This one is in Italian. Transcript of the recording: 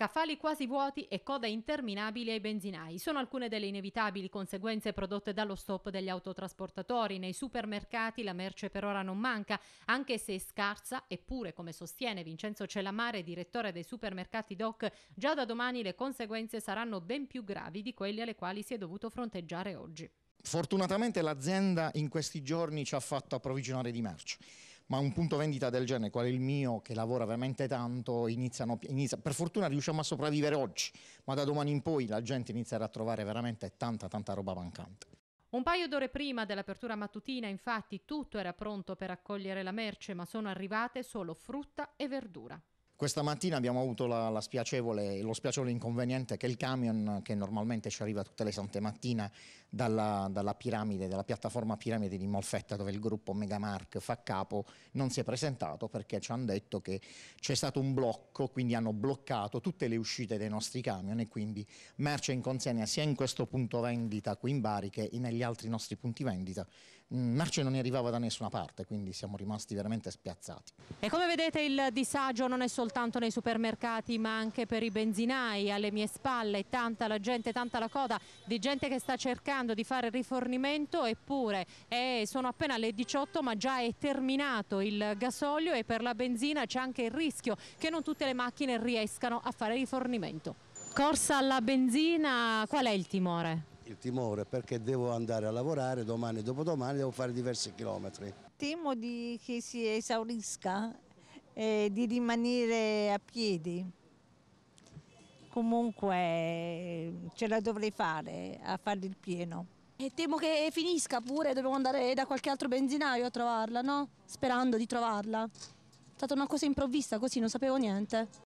Scaffali quasi vuoti e coda interminabili ai benzinai sono alcune delle inevitabili conseguenze prodotte dallo stop degli autotrasportatori. Nei supermercati la merce per ora non manca, anche se è scarsa, eppure, come sostiene Vincenzo Celamare, direttore dei supermercati DOC, già da domani le conseguenze saranno ben più gravi di quelle alle quali si è dovuto fronteggiare oggi. Fortunatamente l'azienda in questi giorni ci ha fatto approvvigionare di merce ma un punto vendita del genere, qual è il mio, che lavora veramente tanto, iniziano, inizia, per fortuna riusciamo a sopravvivere oggi, ma da domani in poi la gente inizierà a trovare veramente tanta tanta roba mancante. Un paio d'ore prima dell'apertura mattutina, infatti, tutto era pronto per accogliere la merce, ma sono arrivate solo frutta e verdura. Questa mattina abbiamo avuto la, la spiacevole, lo spiacevole inconveniente che il camion che normalmente ci arriva tutte le sante mattine dalla, dalla, piramide, dalla piattaforma piramide di Molfetta dove il gruppo Megamark fa capo, non si è presentato perché ci hanno detto che c'è stato un blocco, quindi hanno bloccato tutte le uscite dei nostri camion e quindi merce in consegna sia in questo punto vendita qui in Bari che negli altri nostri punti vendita. Mm, merce non arrivava da nessuna parte, quindi siamo rimasti veramente spiazzati. E come vedete il disagio non è soltanto soltanto nei supermercati ma anche per i benzinai alle mie spalle, tanta la gente, tanta la coda di gente che sta cercando di fare rifornimento eppure eh, sono appena le 18 ma già è terminato il gasolio e per la benzina c'è anche il rischio che non tutte le macchine riescano a fare rifornimento. Corsa alla benzina, qual è il timore? il timore perché devo andare a lavorare domani e dopodomani devo fare diversi chilometri. Temo di che si esaurisca eh, di rimanere a piedi. Comunque ce la dovrei fare a fare il pieno. E temo che finisca pure, dobbiamo andare da qualche altro benzinaio a trovarla, no? Sperando di trovarla. È stata una cosa improvvisa così, non sapevo niente.